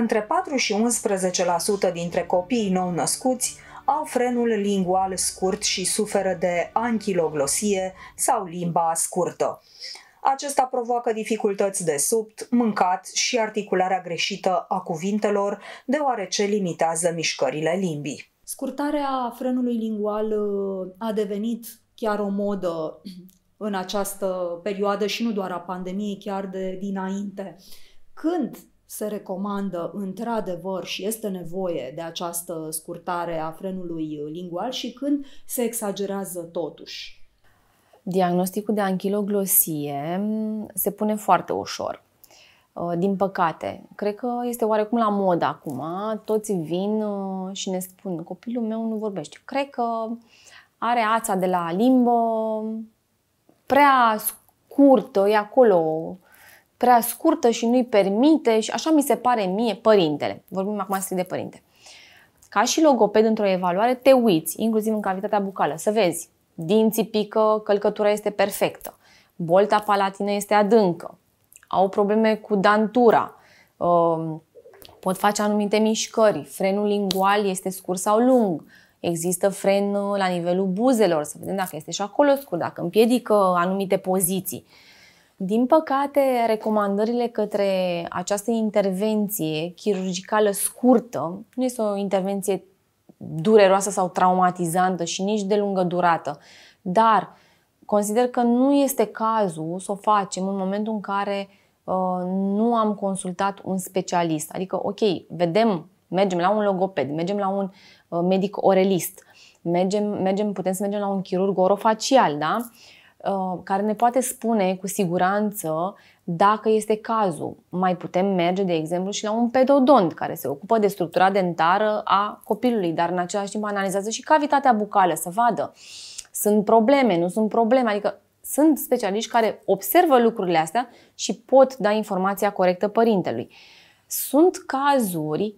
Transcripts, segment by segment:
Între 4 și 11% dintre copiii nou-născuți au frenul lingual scurt și suferă de anchiloglosie sau limba scurtă. Acesta provoacă dificultăți de subt, mâncat și articularea greșită a cuvintelor, deoarece limitează mișcările limbii. Scurtarea frenului lingual uh, a devenit chiar o modă în această perioadă și nu doar a pandemiei, chiar de dinainte. Când se recomandă într-adevăr și este nevoie de această scurtare a frenului lingual și când se exagerează totuși. Diagnosticul de anchiloglosie se pune foarte ușor. Uh, din păcate, cred că este oarecum la mod acum. Toți vin uh, și ne spun, copilul meu nu vorbește. Cred că are ața de la limbă prea scurtă, e acolo prea scurtă și nu-i permite și așa mi se pare mie părintele. Vorbim acum strict de părinte. Ca și logoped într-o evaluare te uiți, inclusiv în cavitatea bucală, să vezi. Dinții pică, călcătura este perfectă, bolta palatină este adâncă, au probleme cu dantura, ehm, pot face anumite mișcări, frenul lingual este scurs sau lung, Există fren uh, la nivelul buzelor, să vedem dacă este și acolo scurt, dacă împiedică anumite poziții. Din păcate, recomandările către această intervenție chirurgicală scurtă nu este o intervenție dureroasă sau traumatizantă și nici de lungă durată, dar consider că nu este cazul să o facem în momentul în care uh, nu am consultat un specialist. Adică, ok, vedem, mergem la un logoped, mergem la un uh, medic orelist, mergem, mergem, putem să mergem la un chirurg orofacial, da? Uh, Uh, care ne poate spune cu siguranță dacă este cazul. Mai putem merge, de exemplu, și la un pedodont care se ocupă de structura dentară a copilului, dar în același timp analizează și cavitatea bucală să vadă. Sunt probleme, nu sunt probleme, adică sunt specialiști care observă lucrurile astea și pot da informația corectă părintelui. Sunt cazuri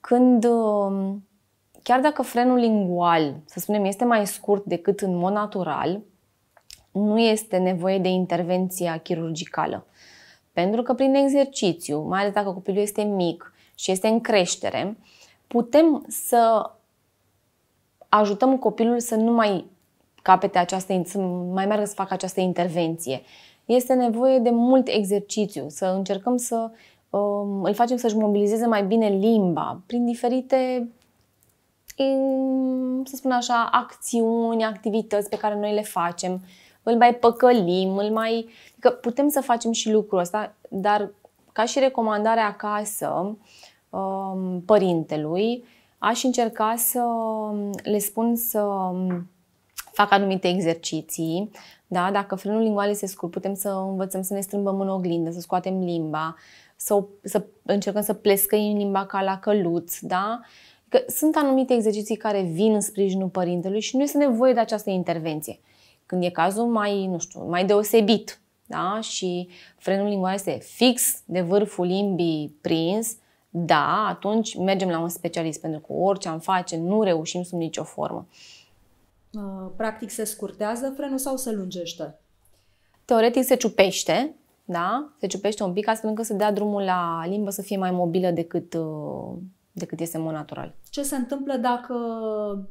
când um, chiar dacă frenul lingual, să spunem, este mai scurt decât în mod natural, nu este nevoie de intervenția chirurgicală. Pentru că prin exercițiu, mai ales dacă copilul este mic și este în creștere, putem să ajutăm copilul să nu mai capete această, să mai meargă să facă această intervenție. Este nevoie de mult exercițiu, să încercăm să um, îl facem să-și mobilizeze mai bine limba prin diferite, um, să spun așa, acțiuni, activități pe care noi le facem îl mai păcălim, îl mai... Adică putem să facem și lucrul ăsta, dar ca și recomandare acasă um, părintelui, aș încerca să um, le spun să um, fac anumite exerciții, da? dacă frânul lingual este scurt, putem să învățăm să ne strâmbăm în oglindă, să scoatem limba, să, să încercăm să plescăim limba ca la căluț, da? Că sunt anumite exerciții care vin în sprijinul părintelui și nu este nevoie de această intervenție. Când e cazul mai, nu știu, mai deosebit, da? Și frenul lingual este fix de vârful limbii prins, da, atunci mergem la un specialist, pentru că orice am face, nu reușim sub nicio formă. Uh, practic se scurtează frenul sau se lungește? Teoretic se ciupește, da? Se ciupește un pic astfel încât să dea drumul la limbă să fie mai mobilă decât, uh, decât este în mod natural. Ce se întâmplă dacă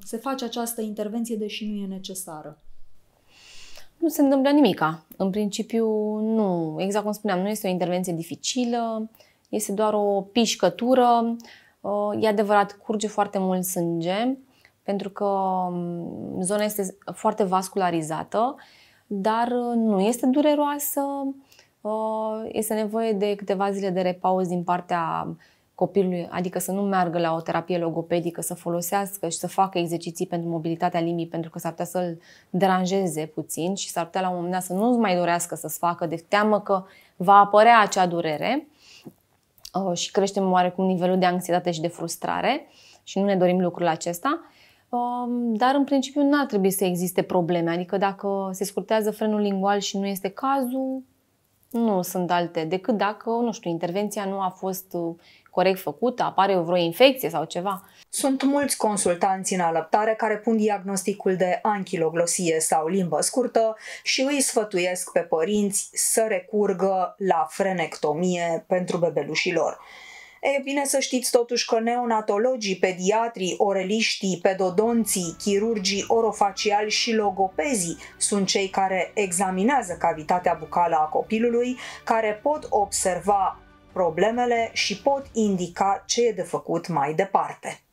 se face această intervenție deși nu e necesară? nu se întâmplă nimica. În principiu, nu. Exact cum spuneam, nu este o intervenție dificilă, este doar o pișcătură. Uh, e adevărat, curge foarte mult sânge, pentru că um, zona este foarte vascularizată, dar uh, nu este dureroasă. Uh, este nevoie de câteva zile de repaus din partea copilului, adică să nu meargă la o terapie logopedică, să folosească și să facă exerciții pentru mobilitatea limbii, pentru că s-ar putea să-l deranjeze puțin și s-ar putea la un moment dat să nu-ți mai dorească să-ți facă, de teamă că va apărea acea durere uh, și creștem oarecum nivelul de anxietate și de frustrare și nu ne dorim lucrul acesta. Um, dar în principiu nu ar trebui să existe probleme, adică dacă se scurtează frenul lingual și nu este cazul, nu sunt alte, decât dacă, nu știu, intervenția nu a fost uh, corect făcută, apare vreo infecție sau ceva. Sunt mulți consultanți în alăptare care pun diagnosticul de anchiloglosie sau limbă scurtă și îi sfătuiesc pe părinți să recurgă la frenectomie pentru bebelușilor. E bine să știți totuși că neonatologii, pediatrii, oreliștii, pedodonții, chirurgii orofaciali și logopezii sunt cei care examinează cavitatea bucală a copilului, care pot observa problemele și pot indica ce e de făcut mai departe.